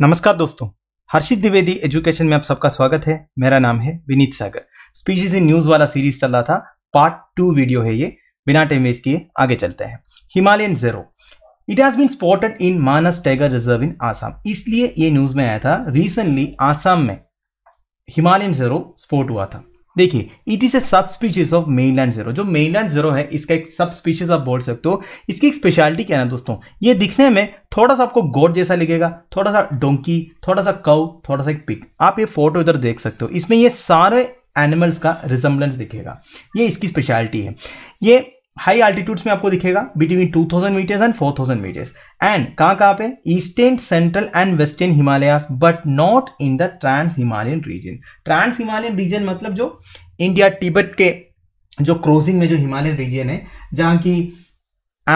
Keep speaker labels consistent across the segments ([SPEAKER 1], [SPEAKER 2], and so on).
[SPEAKER 1] नमस्कार दोस्तों हर्षित द्विवेदी एजुकेशन में आप सबका स्वागत है मेरा नाम है Vineet Sagar species in news वाला सीरीज चल रहा था पार्ट टू वीडियो है ये बिना टाइम वेस्ट किए आगे चलते हैं Himalayan serow it has been spotted in Manas tiger reserve in Assam इसलिए ये न्यूज में आया था रिसेंटली आसाम में हिमालयन जेरो स्पोर्ट हुआ था देखिए इट इज़ ए सब स्पीशीज ऑफ मेनलैंड जीरो जो मेनलैंड जीरो है इसका एक सब स्पीशीज आप बोल सकते हो इसकी एक स्पेशलिटी क्या है ना दोस्तों ये दिखने में थोड़ा सा आपको गोट जैसा लिखेगा थोड़ा सा डोंकी थोड़ा सा कव थोड़ा सा एक पिक आप ये फोटो इधर देख सकते हो इसमें ये सारे एनिमल्स का रिजम्बलेंस दिखेगा ये इसकी स्पेशलिटी है ये हाई आल्टीट्यूड्स में आपको दिखेगा between 2000 metres and thousand metres and कहाँ कहाँ पे eastern central and western Himalayas but not in the trans Himalayan region trans Himalayan region मतलब जो इंडिया टिबट के जो क्रॉसिंग में जो हिमालयन रीजन है जहाँ की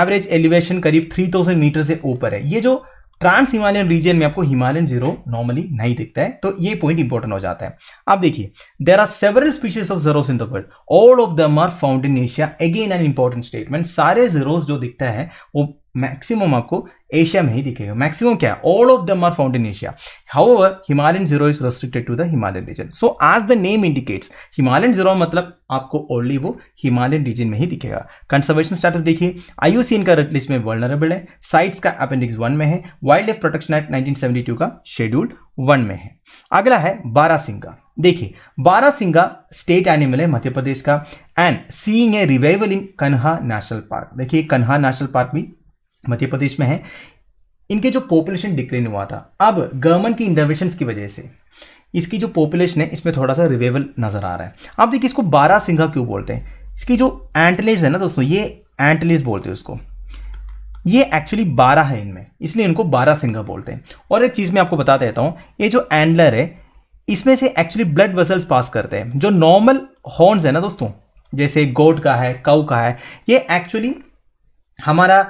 [SPEAKER 1] एवरेज एलिवेशन करीब 3000 मीटर से ऊपर है ये जो ट्रांस हिमालयन रीजन में आपको हिमालयन जीरो नॉर्मली नहीं दिखता है तो ये पॉइंट इंपॉर्टेंट हो जाता है आप देखिए there are several species of serows in the world all of them are found in Asia again an important statement सारे जीरोस जो दिखता है वो मैक्सिमम आपको एशिया में ही दिखेगा मैक्सिमम क्या है all of them are found in Asia how however Himalayan serow is restricted to the Himalayan region so as the name indicates Himalayan serow मतलब आपको ओनली वो हिमालयन रीजन में ही दिखेगा कंजर्वेशन स्टेटस देखिए आईयूसीएन का रेड लिस्ट में vulnerable है साइट्स का अपेंडिक्स वन में है वाइल्ड लाइफ प्रोटेक्शन एक्ट 1972 का शेड्यूल वन में है अगला है बारासिंगा देखिए बारासिंगा स्टेट एनिमल है मध्य प्रदेश का and seeing a revival in Kanha national park देखिए कन्हा नेशनल पार्क भी मध्य प्रदेश में है इनके जो पॉपुलेशन डिक्लेन हुआ था अब गवर्नमेंट की इंटरवेंशन की वजह से इसकी जो पॉपुलेशन है इसमें थोड़ा सा रिवेवल नज़र आ रहा है आप देखिए इसको बारह सिंघा क्यों बोलते हैं इसकी जो एंटलेज है ना दोस्तों ये एंटलेज बोलते हैं उसको ये एक्चुअली बारह है इनमें इसलिए इनको बारह सिंघा बोलते हैं और एक चीज़ मैं आपको बता देता हूँ ये जो एंडलर है इसमें से एक्चुअली ब्लड वेसल्स पास करते हैं जो नॉर्मल हॉर्न्स है ना दोस्तों जैसे गोट का है काऊ का है ये एक्चुअली हमारा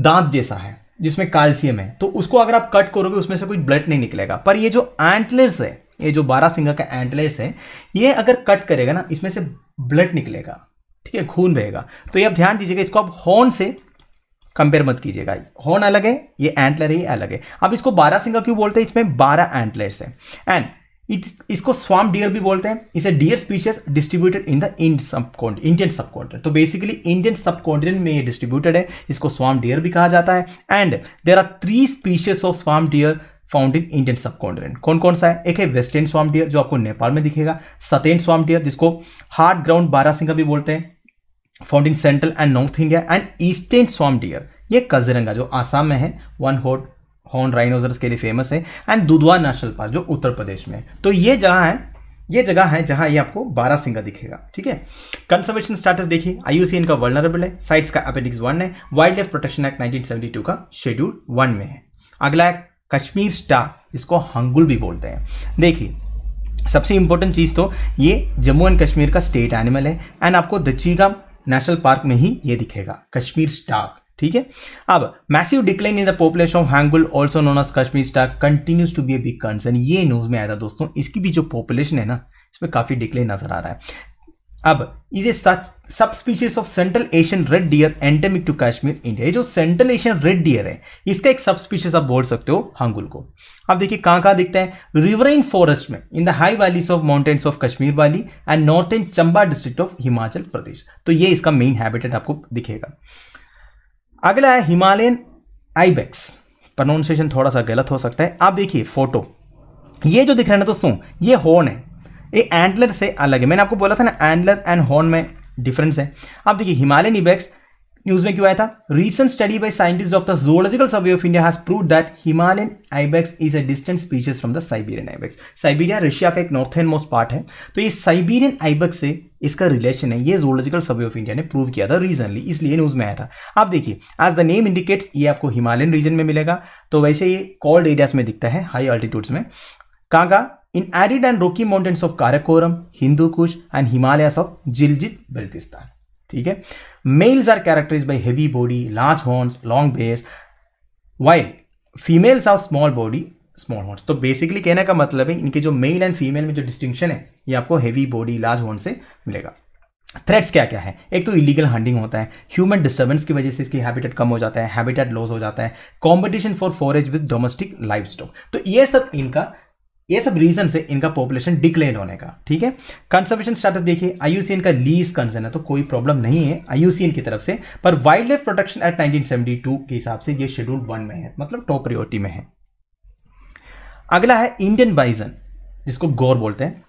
[SPEAKER 1] दांत जैसा है जिसमें कैल्शियम है तो उसको अगर आप कट करोगे उसमें से कुछ ब्लड नहीं निकलेगा पर ये जो एंटलेट्स है ये जो बारह सिंगा का एंटलेट्स है ये अगर कट करेगा ना इसमें से ब्लड निकलेगा ठीक है खून बहेगा तो ये आप ध्यान दीजिएगा इसको आप हॉर्न से कंपेयर मत कीजिएगा हॉर्न अलग है ये एंटलर ही अलग है अब इसको बारह सिंगा क्यों बोलते हैं इसमें बारह एंटलेट्स है एंड इट इसको स्वाम डियर भी बोलते हैं इसे deer species distributed in the इंड सब इंडियन सब तो बेसिकली इंडियन सब में ये डिस्ट्रीब्यूटेड है इसको स्वाम डियर भी कहा जाता है and there are three species of swamp deer found in Indian subcontinent कौन कौन सा है एक है वेस्टर्न स्वाम डियर जो आपको नेपाल में दिखेगा सतेन स्वाम डियर जिसको हार्ड ग्राउंड बारासिंगा भी बोलते हैं found in central and north India and eastern swamp deer ये कजरंगा जो आसाम में है वन होट हॉर्न राइनोजर्स के लिए फेमस है एंड दुधवा नेशनल पार्क जो उत्तर प्रदेश में है तो ये जगह है ये जगह है जहां ये आपको बारह सिंगा दिखेगा ठीक है कंजर्वेशन स्टेटस देखिए आईयूसीएन का वर्नरेबल है साइट्स का अपेडिक्स वन है wildlife protection act nineteen का शेड्यूल वन में है अगला है कश्मीर स्टार इसको हंगुल भी बोलते हैं देखिए सबसे इंपॉर्टेंट चीज़ तो ये जम्मू एंड कश्मीर का स्टेट एनिमल है एंड आपको दचीगा नेशनल पार्क में ही ये दिखेगा कश्मीर स्टार ठीक है अब massive decline in the population of hangul also known as Kashmir stag continues to be a big concern ये न्यूज में आया था दोस्तों इसकी भी जो पॉपुलेशन है ना इसमें काफी डिक्लाइन नजर आ रहा है अब इज ए सब species of central Asian red deer endemic to Kashmir India ये जो सेंट्रल एशियन रेड डियर है इसका एक सब स्पीशीज आप बोल सकते हो हंगुल को अब देखिए कहाँ कहाँ दिखता है रिवराइन फॉरेस्ट में in the high valleys of mountains of Kashmir valley and north and Chamba district of Himachal Pradesh तो ये इसका मेन हैबिटेट आपको दिखेगा अगला है हिमालयन आईबेक्स प्रोनाउंसिएशन थोड़ा सा गलत हो सकता है आप देखिए फोटो ये जो दिख रहा है ना दोस्तों ये हॉर्न है ये एंटलर से अलग है मैंने आपको बोला था ना एंटलर एंड हॉर्न में डिफरेंस है आप देखिए हिमालयन ईबैक्स न्यूज में क्यों आया था recent study by scientist of the zoological survey of India has prove that Himalayan ibex is a distinct species from the Siberian ibex Siberia Russia का एक नॉर्थ एंड मोस्ट पार्ट है तो ये Siberian Ibex से इसका relation है ये zoological survey of India ने प्रूव किया था रीजनली इसलिए न्यूज़ में आया था आप देखिए आज द नेम इंडिकेट्स ये आपको हिमालयन रीजन में मिलेगा तो वैसे ये कोल्ड एरियाज में दिखता है हाई अल्टीट्यूड्स में कागा in arid and rocky mountains of Karakoram Hindu Kush and Himalaya of Gilgit Baltistan ठीक है males are characterize by heavy body large horn long base while females are small body small horns तो बेसिकली कहने का मतलब है इनके जो मेल एंड फीमेल में जो डिस्टिंक्शन है ये आपको हैवी बॉडी लार्ज हॉर्न से मिलेगा थ्रेट्स क्या क्या है एक तो इलीगल हंडिंग होता है ह्यूमन डिस्टर्बेंस की वजह से इसकी हैबिटेट कम हो जाता है हैबिटेट लॉस हो जाता है competition for forage with domestic livestock तो ये सब इनका ये सब रीजन से इनका पॉपुलेशन डिक्लेन होने का ठीक है कंजर्वेशन स्टेटस देखिए आईयूसीएन का लीज कंसर्न है तो कोई प्रॉब्लम नहीं है आईयूसीएन की तरफ से पर वाइल्ड लाइफ प्रोटेक्शन एक्ट 1972 के हिसाब से ये शेड्यूल वन में है मतलब टॉप प्रियोरिटी में है अगला है इंडियन बाइजन जिसको गौर बोलते हैं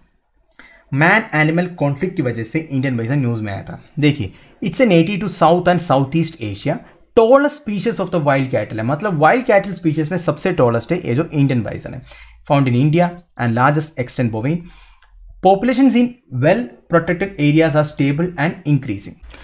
[SPEAKER 1] मैन एनिमल कॉन्फ्लिक्ट की वजह से इंडियन बाइजन न्यूज़ में आया था देखिए it's a native to south and south east Asia tallest species of the wild cattle है मतलब वाइल्ड कैटल स्पीशीज में सबसे टॉलेस्ट है ये जो इंडियन बाइजन है found in India and largest extent bovine population in well protected areas are stable and increasing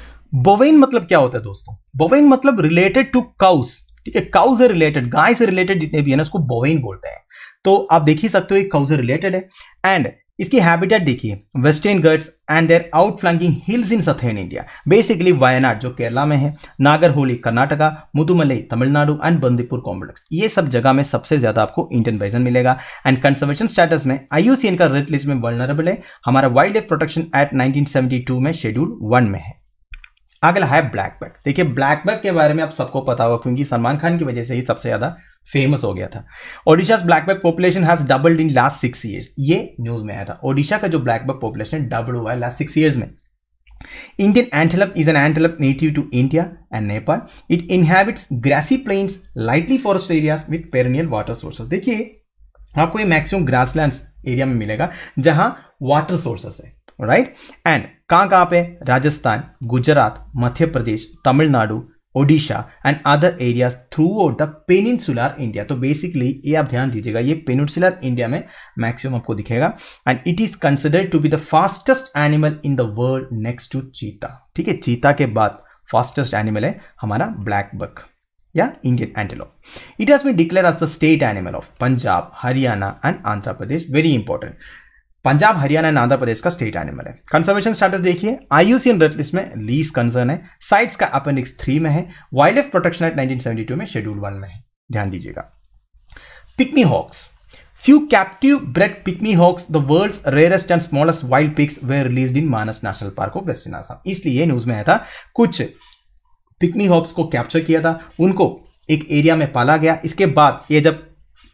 [SPEAKER 1] bovine मतलब क्या होता है दोस्तों बोवेन मतलब रिलेटेड टू काउस ठीक है काउ से रिलेटेड गाय से रिलेटेड जितने भी है ना उसको बोवेन बोलते हैं तो आप देख ही सकते हो काउ से रिलेटेड है एंड इसकी हैबिटेट देखिए western Ghats and their outflanking hills in southern India basically Wayanad जो केरला में है नागरहोली कर्नाटका मुदुमलई तमिलनाडु एंड बंदीपुर कॉम्प्लेक्स ये सब जगह में सबसे ज्यादा आपको इंडियन बाइजन मिलेगा एंड कंजर्वेशन स्टेटस में आईयूसीएन का रेड लिस्ट में वर्नरेबल है हमारा वाइल्ड लाइफ प्रोटेक्शन एक्ट 1972 में शेड्यूल वन में है अगला है ब्लैक बैग देखिए ब्लैक बैग के बारे में आप सबको पता होगा क्योंकि सलमान खान की वजह से ही सबसे ज़्यादा फेमस हो गया था Odisha black buck population has doubled in last six years ये न्यूज़ में आया था ओडिशा का जो ब्लैक बैग पॉपुलेशन है डबल हुआ है लास्ट सिक्स ईयर्स में Indian antelope is an antelope native to India and Nepal it inhabits grassy plains, lightly forest areas with perennial water sources. देखिए आपको ये मैक्सिमम ग्रासलैंड एरिया में मिलेगा जहां वाटर सोर्सेस है राइट एंड कहाँ कहाँ पे Rajasthan Gujarat Madhya Pradesh Tamil Nadu Odisha and other areas throughout the peninsular India तो बेसिकली ये आप ध्यान दीजिएगा ये पेनिनसुलर इंडिया में मैक्सिमम आपको दिखेगा and it is considered to be the fastest animal in the world next to cheetah ठीक है चीता के बाद फास्टेस्ट एनिमल है हमारा ब्लैक बक या Indian antelope it has been declare as the state animal of Punjab Haryana and Andhra Pradesh very important Punjab Haryana and Andhra Pradesh का state animal है कंजर्वेशन स्टेटस देखिए आईयूसीएन रेड लिस्ट में लीज कंसर्न है साइट्स का अपेंडिक्स थ्री में है wildlife protection act nineteen में schedule one में है ध्यान दीजिएगा pygmy hogs few captive bred pygmy hogs the world rarest and smallest wild pigs were release in Manas national park of Western Assam इसलिए ये न्यूज में आया था कुछ पिकमी हॉक्स को कैप्चर किया था उनको एक एरिया में पाला गया इसके बाद ये जब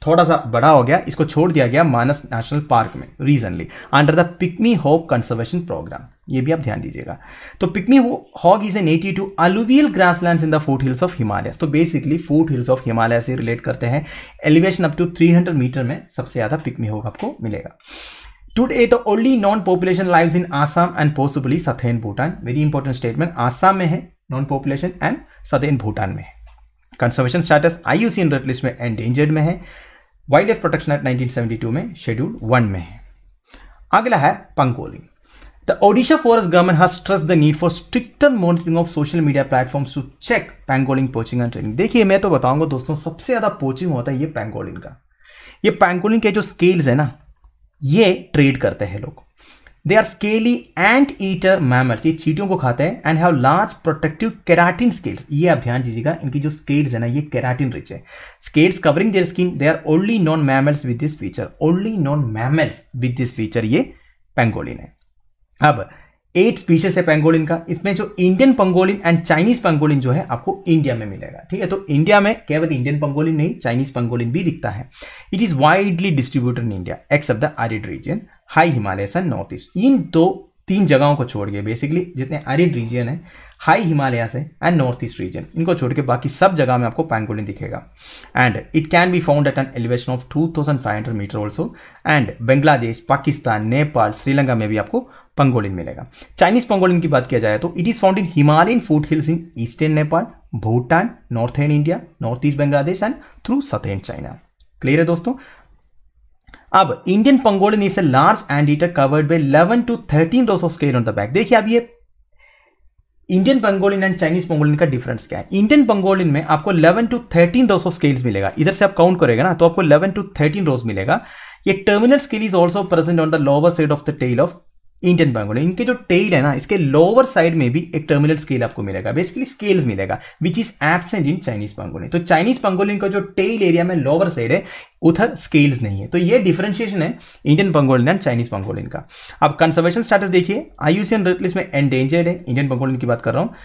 [SPEAKER 1] थोड़ा सा बड़ा हो गया इसको छोड़ दिया गया मानस नेशनल पार्क में regionally under the pygmy hog conservation programme ये भी आप ध्यान दीजिएगा तो पिकमी हॉग is a native to alluvial land in the foothills of Himalaya तो basically foothills of Himalaya से रिलेट करते हैं एलिवेशन अप टू 300 मीटर में सबसे ज़्यादा पिकमी हॉग आपको मिलेगा today the only known population live in Assam and possibly southern Bhutan very important statement Assam में है known population and southern Bhutan में है कंजर्वेशन स्टेटस आई में एंडेंजर्ड में है वाइल्ड लाइफ प्रोटेक्शन एक्ट 1972 में शेड्यूल वन में है अगला है pangolin the Odisha forest government has stress the need for stricter monitoring of social media platforms to check pangolin poaching and trading देखिए मैं तो बताऊंगा दोस्तों सबसे ज़्यादा पोचिंग होता है ये पैंगोलिन का ये पैंगोलिन के जो स्केल्स है ना ये ट्रेड करते हैं लोग they are scaly anteater mammals ये चीटियों को खाते हैं and have large protective keratin scales ये आप ध्यान दीजिएगा इनकी जो स्केल्स है ना ये केराटिन रिच है scales covering their skin they are only known mammals with this feature only known mammals with this feature ये पेंगोलिन है अब एट स्पीशीज है पेंगोलिन का इसमें जो Indian pangolin and Chinese pangolin जो है आपको इंडिया में मिलेगा ठीक है तो इंडिया में केवल इंडियन पंगोलिन नहीं चाइनीज पंगोलिन भी दिखता है it is widely distributed in India except the arid region high Himalaya सन नॉर्थ ईस्ट इन दो तीन जगहों को छोड़ के बेसिकली जितने एरिड रीजन है हाई हिमालय से एंड नॉर्थ ईस्ट रीजन इनको छोड़ के बाकी सब जगह में आपको पैंगोलिन दिखेगा and it can be found at an elevation of 2500 metre also and Bangladesh Pakistan Nepal Sri Lanka में भी आपको पंगोलिन मिलेगा चाइनीज पंगोलिन की बात किया जाए तो it is found in Himalayan foothills in eastern Nepal Bhutan northern India north east Bangladesh and through southern China clear है दोस्तों अब Indian pangolin is a large anteater covered by eleven to thirteen rows of scale on the back देखिए अब ये Indian pangolin and Chinese pangolin का difference क्या है Indian pangolin में आपको 11 टू 13 रोज ऑफ स्केल्स मिलेगा इधर से आप काउंट करेगा ना तो आपको 11 टू 13 रोज मिलेगा ये terminal scale is also present on the lower side of the tail of Indian ने इनके जो टेल है ना इसके लोअर साइड में भी एक टर्मिनल स्केल आपको मिलेगा बेसिकली स्केल्स मिलेगा which is absent in Chinese pangolin तो चाइनीज पंगोलिन का जो टेल एरिया में लोअर साइड है उधर स्केल्स नहीं है तो ये डिफरेंशिएशन है Indian pangolin and Chinese pangolin का अब कंजर्वेशन स्टेटस देखिए आयुसियन रेट में एंडेंजर्ड है इंडियन पंगोलिन की बात कर रहा हूँ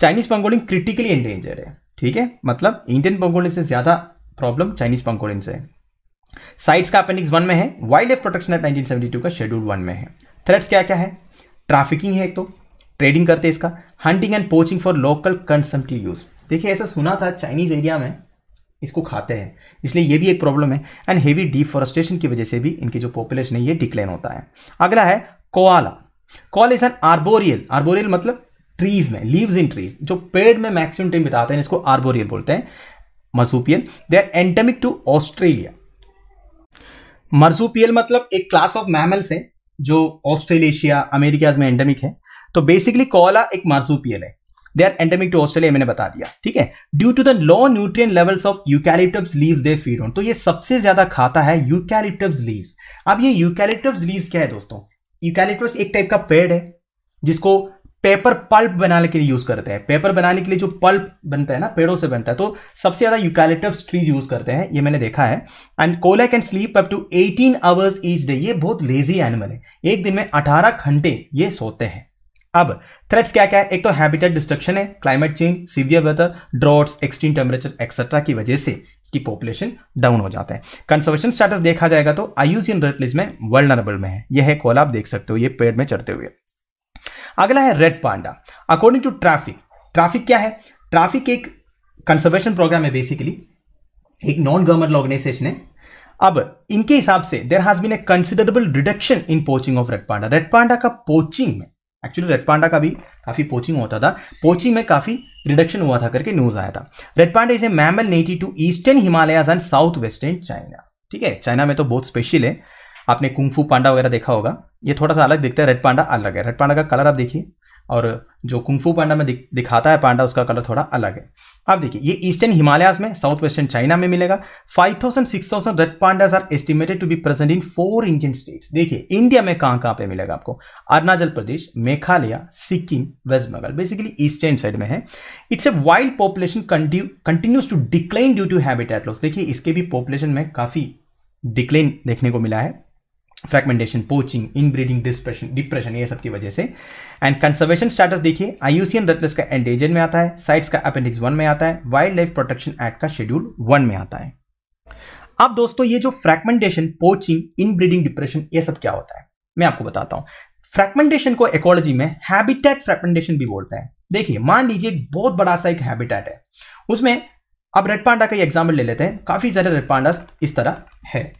[SPEAKER 1] चाइनीज पंगोलिन क्रिटिकली एंडेंजर्ड है ठीक है मतलब इंडियन पंगोलिन से ज़्यादा प्रॉब्लम चाइनीज पंगोलिन से है साइट्स का अपेंडिक्स वन में है वाइल्ड लाइफ प्रोटेक्शन एक्ट 1972 का शेड्यूल वन में है थ्रेट्स क्या क्या है ट्राफिकिंग है एक तो ट्रेडिंग करते हैं इसका hunting and poaching for local consumptive use देखिए ऐसा सुना था चाइनीज़ एरिया में इसको खाते हैं इसलिए ये भी एक प्रॉब्लम है एंड हेवी डिफॉरेस्टेशन की वजह से भी इनकी जो पॉपुलेशन है ये डिक्लाइन होता है अगला है koala koala is an arboreal arboreal मतलब ट्रीज में लीव्स इन ट्रीज जो पेड़ में मैक्सिमम टाइम बिताते हैं इसको आर्बोरियल बोलते हैं marsupial they are endemic to Australia marsupial मतलब एक क्लास ऑफ मैमल्स है जो ऑस्ट्रेलेशिया अमेरिकाज में एंडेमिक है तो बेसिकली कोला एक मार्सूपियल है they are endemic to Australia मैंने बता दिया ठीक है due to the low nutrient levels of eucalyptus leaves they feed on तो ये सबसे ज्यादा खाता है यूकैलिप्टस लीव्स अब ये यूकैलिप्टस लीव्स क्या है दोस्तों यूकैलिप्टस एक टाइप का पेड़ है जिसको पेपर पल्प बनाने के लिए यूज करते हैं पेपर बनाने के लिए जो पल्प बनता है ना पेड़ों से बनता है तो सबसे ज्यादा यूकैलिटस ट्रीज यूज करते हैं ये मैंने देखा है and koala can sleep up to 18 hours each day ये बहुत लेजी एनिमल है एक दिन में 18 घंटे ये सोते हैं अब थ्रेट्स क्या क्या है एक तो हैबिटेट डिस्ट्रक्शन है climate change severe weather droughts extreme temperature etcetera की वजह से इसकी पॉपुलेशन डाउन हो जाता है कंजर्वेशन स्टेटस देखा जाएगा तो आयुजियन रेट लिस्ट में वर्ल्ड में है यह है कोला आप देख सकते हो ये पेड़ में चढ़ते हुए अगला है red panda according to traffic traffic क्या है ट्रैफिक एक कंजर्वेशन प्रोग्राम है बेसिकली एक नॉन गवर्नमेंट ऑर्गेनाइजेशन है अब इनके हिसाब से there has been a considerable reduction in poaching of red panda red panda का पोचिंग में एक्चुअली रेड पांडा का भी काफ़ी पोचिंग होता था पोचिंग में काफ़ी रिडक्शन हुआ था करके न्यूज़ आया था red panda is a mammal native to eastern Himalayas and south western China ठीक है चाइना में तो बहुत स्पेशल है आपने कुंफू पांडा वगैरह देखा होगा ये थोड़ा सा अलग दिखता है रेड पांडा अलग है रेड पांडा का कलर आप देखिए और जो कुंफू पांडा में दिख, दिखाता है पांडा उसका कलर थोड़ा अलग है अब देखिए ये ईस्टर्न हिमालयस में साउथ वेस्टर्न चाइना में मिलेगा 5000 6000 red pandas are estimated to be present in four Indian states देखिए इंडिया में कहाँ कहाँ पे मिलेगा आपको Arunachal Pradesh Meghalaya Sikkim West Bengal basically eastern side में है it's a wild population continues to decline due to habitat loss देखिए इसके भी पॉपुलेशन में काफी डिक्लेन देखने को मिला है fragmentation poaching inbreeding depression depression ये सब की वजह से एंड कंजर्वेशन स्टेटस देखिए आईयूसीएन रेटलेस का एंडेजन में आता है साइट्स का अपेंडिक्स वन में आता है वाइल्ड लाइफ प्रोटेक्शन एक्ट का शेड्यूल वन में आता है अब दोस्तों ये जो फ्रेगमेंटेशन पोचिंग इनब्रीडिंग डिप्रेशन ये सब क्या होता है मैं आपको बताता हूँ फ्रेगमेंटेशन को एकोलॉजी में हैबिटेट फ्रेगमेंटेशन भी बोलते हैं देखिए मान लीजिए एक बहुत बड़ा सा एक हैबिटेट है उसमें अब रेड पांडा का एग्जाम्पल ले लेते हैं काफी सारे रेड पांडा इस तरह है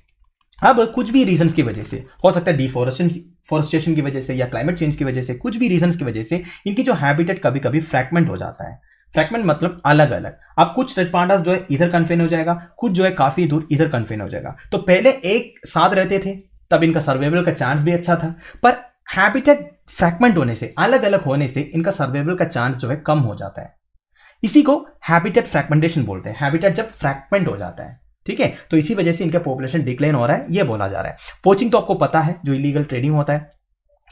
[SPEAKER 1] अब कुछ भी रीजंस की वजह से हो सकता है डिफॉरेस्टेशन फॉरेस्टेशन की वजह से या क्लाइमेट चेंज की वजह से कुछ भी रीजंस की वजह से इनकी जो हैबिटेट कभी कभी फ्रैगमेंट हो जाता है फ्रैगमेंट मतलब अलग अलग अब कुछ रेड पांडास जो है इधर कन्फेन हो जाएगा कुछ जो है काफी दूर इधर कन्फेन हो जाएगा तो पहले एक साथ रहते थे तब इनका सर्वेबल का चांस भी अच्छा था पर हैबिटेट फ्रैगमेंट होने से अलग अलग होने से इनका सर्वेबल का चांस जो है कम हो जाता है इसी को हैबिटेट फ्रैगमेंटेशन बोलते हैं हैबिटेट जब फ्रैगमेंट हो जाता है ठीक है तो इसी वजह से इनका पॉपुलेशन डिक्लाइन हो रहा है यह बोला जा रहा है पोचिंग तो आपको पता है जो इलीगल ट्रेडिंग होता है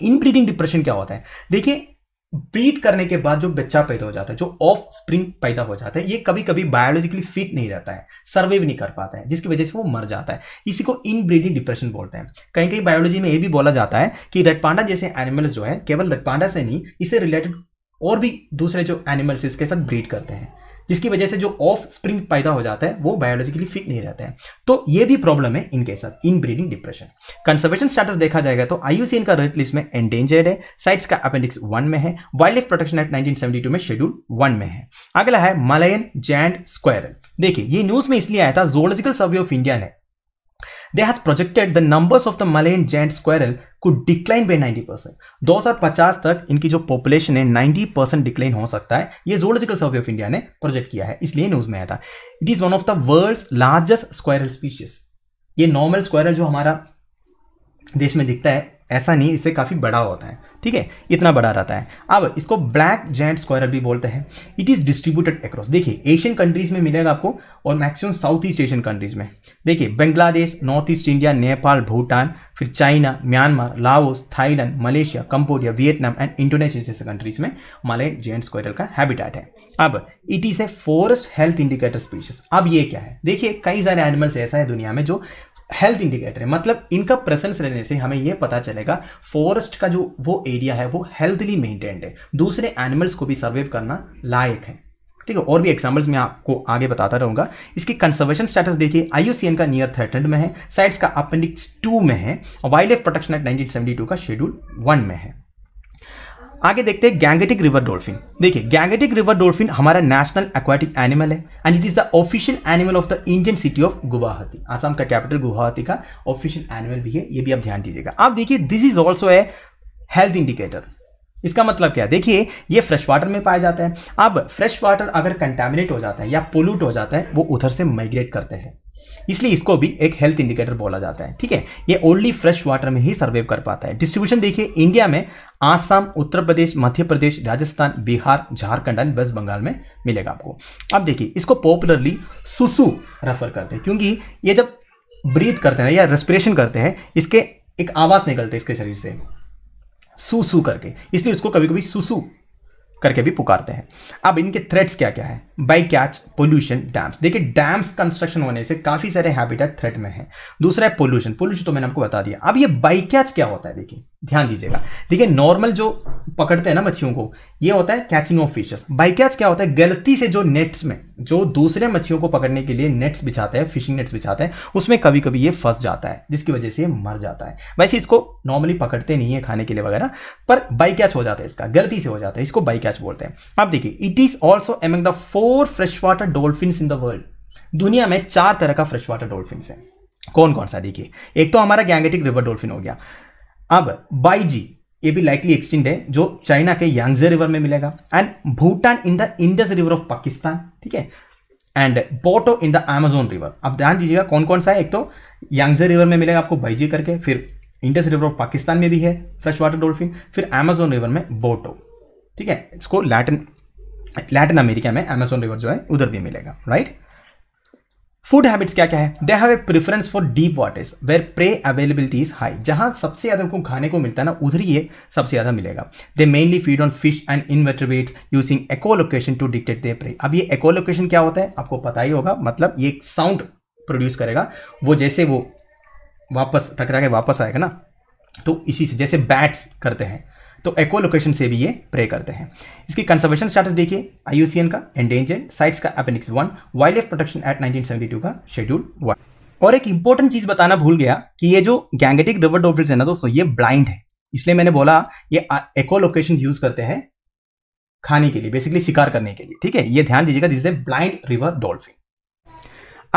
[SPEAKER 1] इनब्रीडिंग डिप्रेशन क्या होता है देखिए ब्रीड करने के बाद जो बच्चा पैदा हो जाता है जो ऑफ स्प्रिंग पैदा हो जाता है ये कभी कभी बायोलॉजिकली फिट नहीं रहता है सर्वे भी नहीं कर पाता है जिसकी वजह से वो मर जाता है इसी को इन ब्रीडिंग डिप्रेशन बोलते हैं कहीं कहीं बायोलॉजी में ये भी बोला जाता है कि रेडपांडा जैसे एनिमल्स जो है केवल रेडपांडा से नहीं इससे रिलेटेड और भी दूसरे जो एनिमल्स इसके साथ ब्रीड करते हैं जिसकी वजह से जो ऑफ स्प्रिंग पैदा हो जाता है वो बायोलॉजिकली फिट नहीं रहते हैं तो ये भी प्रॉब्लम है इनके साथ inbreeding depression conservation status देखा जाएगा तो आई का रेड लिस्ट में एंडेंजर्ड है साइट्स का अपेंडिक्स वन में है wildlife protection act nineteen में शेड्यूल वन में है अगला है मलयन जैंड स्क्वायरल देखिए ये न्यूज में इसलिए आया था जोलॉजिकल सर्वे ऑफ इंडिया ने They has projected the numbers of the Malayan giant squirrel could decline by 90 percent दो तक इनकी जो पॉपुलेशन है 90 परसेंट डिक्लाइन हो सकता है ये जोलॉजिकल सर्वे ऑफ इंडिया ने प्रोजेक्ट किया है इसलिए न्यूज में आया था it is one of the world largest squirrel species ये नॉर्मल स्क्वायरल जो हमारा देश में दिखता है ऐसा नहीं इससे काफ़ी बड़ा होता है ठीक है इतना बड़ा रहता है अब इसको ब्लैक जैंट स्क्वायर भी बोलते हैं इट इज़ डिस्ट्रीब्यूटेड अक्रॉस देखिए एशियन कंट्रीज में मिलेगा आपको और maximum south east Asian countries में देखिए Bangladesh north east India Nepal Bhutan फिर China Myanmar Laos Thailand Malaysia Cambodia Vietnam and Indonesia जैसे कंट्रीज में मलय जेंट स्क्वायरल का हैबिटेट है अब it is a forest health indicator species अब ये क्या है देखिए कई सारे एनिमल्स ऐसा है दुनिया में जो हेल्थ इंडिकेटर है मतलब इनका प्रेजेंस रहने से हमें यह पता चलेगा फॉरेस्ट का जो वो एरिया है वो हेल्थली मेंटेन्ड है दूसरे एनिमल्स को भी सर्वाइव करना लायक है ठीक है और भी एग्जाम्पल्स मैं आपको आगे बताता रहूंगा इसकी कंजर्वेशन स्टेटस देखिए आईयूसीएन का नियर थर्टेंड में है साइट्स का अपेंडिक्स टू में है wildlife protection act nineteen का शेड्यूल वन में है आगे देखते हैं गैंगेटिक रिवर डॉल्फिन देखिए गैंगेटिक रिवर डॉल्फिन हमारा नेशनल एक्वाटिक एनिमल है and it is the official animal of the Indian city of Guwahati Assam का कैपिटल गुवाहाटी का ऑफिशियल एनिमल भी है ये भी आप ध्यान दीजिएगा आप देखिए this is also a health indicator इसका मतलब क्या है देखिए ये फ्रेश वाटर में पाया जाता है अब फ्रेश वाटर अगर कंटेमिनेट हो जाता है या पोल्यूट हो जाता है वो उधर से माइग्रेट करते हैं इसलिए इसको भी एक हेल्थ इंडिकेटर बोला जाता है ठीक है ये ओनली फ्रेश वाटर में ही सर्वे कर पाता है डिस्ट्रीब्यूशन देखिए इंडिया में आसाम उत्तर प्रदेश मध्य प्रदेश राजस्थान बिहार झारखंड एंड वेस्ट बंगाल में मिलेगा आपको अब देखिए इसको पॉपुलरली सुसु रेफर करते हैं क्योंकि ये जब ब्रीथ करते हैं या रेस्पिरेशन करते हैं इसके एक आवाज़ निकलते हैं इसके शरीर से सुसु करके इसलिए उसको कभी कभी सुसु करके भी पुकारते हैं अब इनके थ्रेड्स क्या क्या है बाई कैच पोल्यूशन डैम्स देखिए डैम्स कंस्ट्रक्शन होने से काफ़ी सारे हैबिटेट थ्रेट में है दूसरा है पोल्यूशन पोल्यूशन तो मैंने आपको बता दिया अब ये बाई कैच क्या होता है देखिए ध्यान दीजिएगा देखिए नॉर्मल जो पकड़ते हैं ना मच्छियों को ये होता है catching of fishes bycatch क्या होता है गलती से जो नेट्स में जो दूसरे मच्छियों को पकड़ने के लिए नेट्स बिछाते हैं फिशिंग नेट्स बिछाते हैं उसमें कभी कभी ये फंस जाता है जिसकी वजह से ये मर जाता है वैसे इसको नॉर्मली पकड़ते नहीं है खाने के लिए वगैरह पर बाई कैच हो जाता है इसका गलती से हो जाता है इसको बाई कैच बोलते हैं अब देखिए it is also among the four four freshwater dolphin in the world दुनिया में चार तरह का फ्रेश वाटर डोल्फिन है कौन कौन सा देखिए एक तो हमारा गैंगेटिक रिवर डोल्फिन हो गया अब बाईजी ये भी लाइकली एक्सटिंक्ट है जो चाइना के यांगजे रिवर में मिलेगा and Bhulan in the Indus river of Pakistan ठीक है and boto in the Amazon river अब ध्यान दीजिएगा कौन कौन सा है एक तो यांगजे रिवर में मिलेगा आपको बाईजी करके फिर इंडस रिवर ऑफ पाकिस्तान में भी है फ्रेश वाटर डोल्फिन फिर एमेजोन रिवर में बोटो ठीक है इसको लैटिन लैटिन अमेरिका में अमेजोन रिवर जो है उधर भी मिलेगा राइट फूड हैबिट्स क्या क्या है they have a preference for deep waters where prey availability is high जहां सबसे ज्यादा उनको खाने को मिलता है ना उधर ही ये सबसे ज्यादा मिलेगा they mainly feed on fish and invertebrates using echolocation to detect the prey अब ये एको लोकेशन क्या होता है आपको पता ही होगा मतलब ये एक साउंड प्रोड्यूस करेगा वो जैसे वो वापस टकरा के वापस आएगा ना तो इसी से जैसे बैट्स करते हैं तो एको लोकेशन से भी ये प्रे करते हैं इसकी कंजर्वेशन स्टेटस देखिए आईयूसीएन का एंडेंजर्ड साइट्स का appendix one wildlife protection act nineteen का शेड्यूल वन और एक इंपॉर्टेंट चीज बताना भूल गया कि ये जो गैंगेटिक रिवर डॉल्फिन है ना दोस्तों ये ब्लाइंड है इसलिए मैंने बोला ये एको लोकेशन यूज करते हैं खाने के लिए बेसिकली शिकार करने के लिए ठीक है ये ध्यान दीजिएगा जिससे ब्लाइंड रिवर डॉल्फिन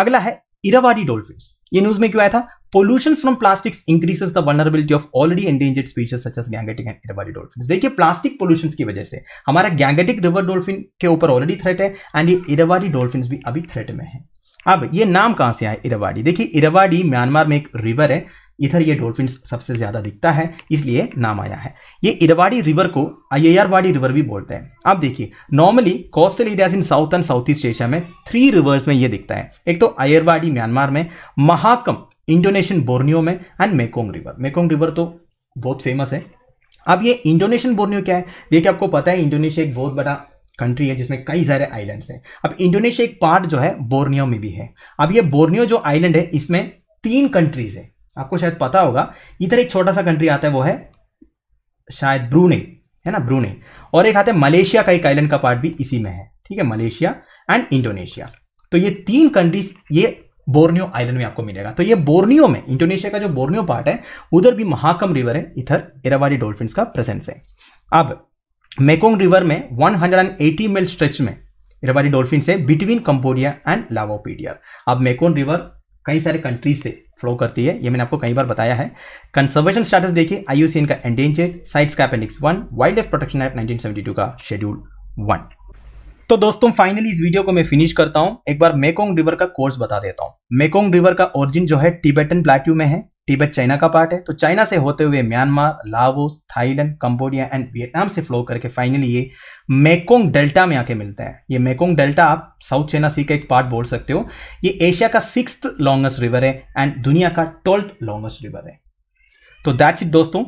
[SPEAKER 1] अगला है इरावाडी डॉल्फिन ये न्यूज में क्यों आया था pollution from plastic increase the vulnerability of already endangered species such as Gangetic and river dolphin देखिए प्लास्टिक पोल्यूशन की वजह से हमारा गैंगेटिक रिवर डॉल्फिन के ऊपर ऑलरेडी थ्रेट है एंड ये इरावाडी डॉल्फिन भी अभी थ्रेट में है अब ये नाम कहां से आए इरावाडी देखिए इरावाडी म्यांमार में एक रिवर है इधर ये डॉल्फिन सबसे ज़्यादा दिखता है इसलिए नाम आया है ये इरवाड़ी रिवर को अयरवाड़ी रिवर भी बोलते हैं अब देखिए normally coastal areas in South and south east Asia में थ्री रिवर्स में ये दिखता है एक तो अयरवाड़ी म्यांमार में महाकम इंडोनेशियन बोर्नियो में and Mekong river Mekong river तो बहुत फेमस है अब ये इंडोनेशियन बोर्नियो क्या है देखिए आपको पता है इंडोनेशिया एक बहुत बड़ा कंट्री है जिसमें कई सारे आइलैंड्स हैं अब इंडोनेशिया एक पार्ट जो है बोर्नियो में भी है अब ये बोर्नियो जो आइलैंड है इसमें तीन कंट्रीज है आपको शायद पता होगा इधर एक छोटा सा कंट्री आता है वो है शायद ब्रूने है ना ब्रूने और एक आता है मलेशिया का एक आइलैंड का पार्ट भी इसी में है ठीक है मलेशिया एंड इंडोनेशिया तो ये तीन कंट्रीज ये बोर्नियो आइलैंड में आपको मिलेगा तो ये बोर्नियो में इंडोनेशिया का जो बोर्नियो पार्ट है उधर भी महाकम रिवर है इधर इरावाडी डोल्फिन का प्रेजेंस है अब मेकोंग रिवर में 180 मील स्ट्रेच में Irrawaddy dolphin between Cambodia and लावोपीडिया अब मेकोन रिवर कई सारे कंट्रीज से फ्लो करती है ये मैंने आपको कई बार बताया है कंजर्वेशन स्टेटस देखिए आई का एंडेंजर्ड साइट्स का appendix one wildlife protection act nineteen का शेड्यूल वन तो दोस्तों फाइनली इस वीडियो को मैं फिनिश करता हूं एक बार मेकोंग रिवर का कोर्स बता देता हूं मेकोंग रिवर का ओरिजिन जो है टिबेटन प्लेट्यू में है टिबेट चाइना का पार्ट है तो चाइना से होते हुए Myanmar Laos Thailand Cambodia and Vietnam से फ्लो करके फाइनली ये मेकोंग डेल्टा में आके मिलते हैं ये मेकोंग डेल्टा आप साउथ चाइना सी का एक पार्ट बोल सकते हो ये एशिया का सिक्स लॉन्गेस्ट रिवर है एंड दुनिया का ट्वेल्थ लॉन्गेस्ट रिवर है तो दैट्स इट दोस्तों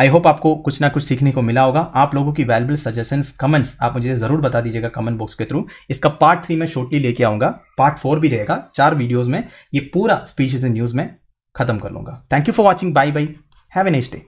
[SPEAKER 1] आई होप आपको कुछ ना कुछ सीखने को मिला होगा आप लोगों की वैल्यूबल सजेशंस कमेंट्स आप मुझे ज़रूर बता दीजिएगा कमेंट बॉक्स के थ्रू इसका पार्ट थ्री मैं शॉर्टली लेके आऊंगा पार्ट फोर भी रहेगा चार वीडियोज़ में ये पूरा स्पीशीज न्यूज़ में खत्म कर लूंगा thank you for watching bye bye have a nice day